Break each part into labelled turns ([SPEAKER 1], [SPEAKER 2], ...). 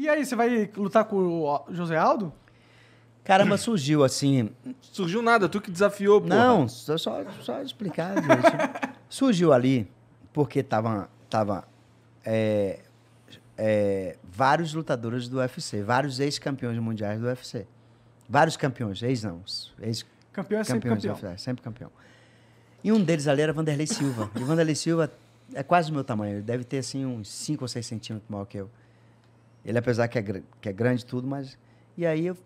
[SPEAKER 1] E aí, você vai lutar com o José Aldo? Caramba, surgiu assim. Surgiu nada, tu que desafiou, porra. Não, só, só, só explicar. surgiu ali porque tava, tava é, é, vários lutadores do UFC, vários ex-campeões mundiais do UFC. Vários campeões, ex não. Ex campeão é sempre campeão. UFC, é sempre campeão. E um deles ali era Vanderlei Silva. E Vanderlei Silva é quase o meu tamanho, ele deve ter assim uns 5 ou 6 centímetros maior que eu. Ele, apesar que é, que é grande tudo, mas. E aí o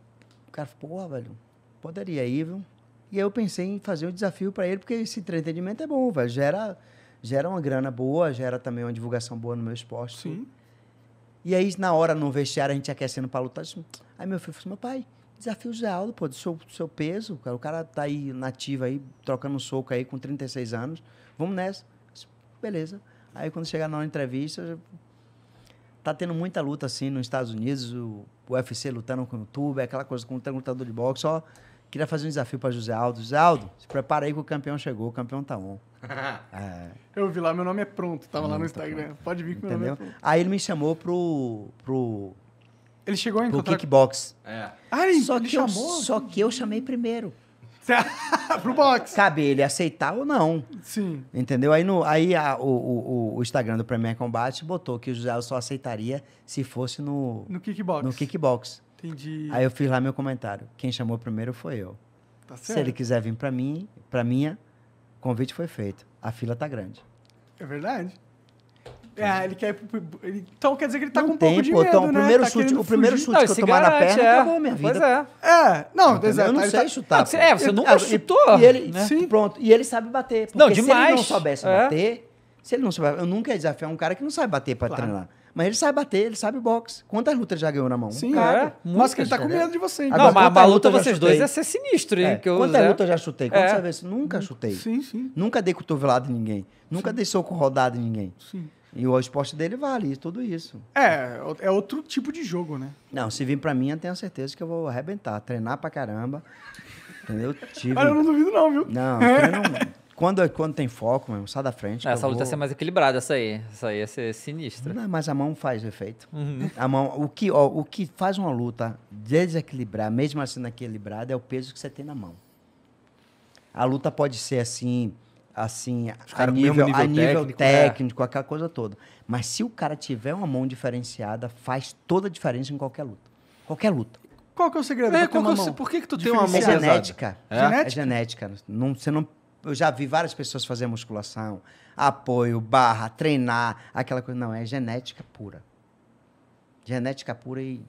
[SPEAKER 1] cara falou, pô, velho, poderia ir, viu? E aí eu pensei em fazer um desafio para ele, porque esse entretenimento é bom, velho. Gera, gera uma grana boa, gera também uma divulgação boa no meu esporte. Sim. E aí, na hora, no vestiário, a gente aquecendo pra lutar. Assim, aí meu filho falou assim, meu pai, desafio geral, é pô, do seu, do seu peso, cara. O cara tá aí nativo aí, trocando um soco aí com 36 anos. Vamos nessa. Beleza. Aí quando chegar na hora entrevista, tá tendo muita luta assim nos Estados Unidos, o UFC lutando com o YouTube, aquela coisa com o lutador de boxe, só queria fazer um desafio para José Aldo. José Aldo, se prepara aí que o campeão chegou, o campeão tá on. é. Eu vi lá, meu nome é pronto, tava lá no Instagram. Pode vir com Entendeu? meu nome é Aí ele me chamou pro pro ele chegou a encontrar... Pro kickbox. É. Ah, ele, só ele que chamou? Eu, só que eu chamei primeiro. Pro boxe. Cabe ele aceitar ou não. Sim. Entendeu? Aí, no, aí a, o, o, o Instagram do Premier Combate botou que o José só aceitaria se fosse no... No kickbox. No kickbox. Entendi. Aí eu fiz lá meu comentário. Quem chamou primeiro foi eu. Tá certo. Se ele quiser vir pra mim, pra minha, o convite foi feito. A fila tá grande. É verdade. É, ele quer. Ele, então quer dizer que ele tá não com um pouco de então, medo, então, o primeiro chute, o primeiro chute não, que eu tomar garante, na perna é. acabou minha vida. Pois é. É, não, Eu não sei tá- chutar. Não, ah, é, você nunca chutou. E ele, né? Sim. Pronto. E ele sabe bater. Porque não, demais. se ele não soubesse é. bater, se ele não soubesse, eu nunca ia desafiar um cara que não sabe bater para claro. treinar. Mas ele sabe bater, ele sabe boxe. Quantas lutas já ganhou na mão? Sim, cara. É. Mas que ele tá com medo de você. Hein? não, mas a luta, luta vocês dois ia é ser sinistro, hein? É. Que eu, quantas lutas eu já chutei? Quantas é. vezes? Nunca chutei. Sim, sim. Nunca dei cotovelado em ninguém. Nunca sim. dei soco rodado em ninguém. Sim. E o esporte dele vale tudo isso. É, é outro tipo de jogo, né? Não, se vir pra mim, eu tenho certeza que eu vou arrebentar. Treinar pra caramba. Entendeu? Tive... Ah, eu não duvido não, viu? Não, é. treino... quando, quando tem foco, mesmo, sai da frente. É, essa luta vou... ser mais equilibrada, essa aí. Essa aí ia ser sinistra. Não, mas a mão faz o efeito. Uhum. A mão, o que, ó, o que faz uma luta desequilibrar, mesmo assim equilibrada, é o peso que você tem na mão. A luta pode ser assim, assim, a nível, nível, a nível técnico, né? técnico é. aquela coisa toda. Mas se o cara tiver uma mão diferenciada, faz toda a diferença em qualquer luta. Qualquer luta. Qual que é o segredo? É, qual é por que, que tu tem uma mão é genética. É? é? genética. É genética. Não, você não, eu já vi várias pessoas fazer musculação, apoio, barra, treinar, aquela coisa. Não, é genética pura. Genética pura e.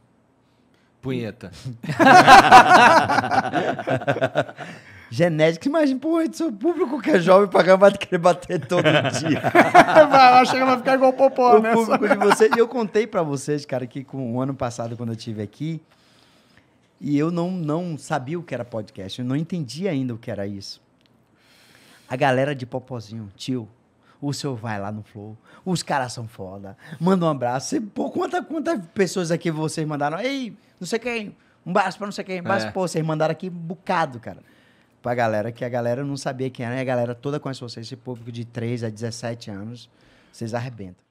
[SPEAKER 1] Punheta. Genética, imagina, pô, seu público que é jovem caramba vai querer bater todo dia. vai, acha que vai ficar igual popó, o né? público de vocês. E eu contei para vocês, cara, que com o ano passado, quando eu estive aqui, e eu não, não sabia o que era podcast, eu não entendia ainda o que era isso. A galera de popozinho, tio, o seu vai lá no Flow, os caras são foda, manda um abraço. e pô, quanta, quantas pessoas aqui vocês mandaram? Ei, não sei quem, um abraço pra não sei quem, um abraço, é. pô, vocês mandaram aqui um bocado, cara pra galera, que a galera não sabia quem era, e a galera toda conhece vocês, esse público de 3 a 17 anos, vocês arrebentam.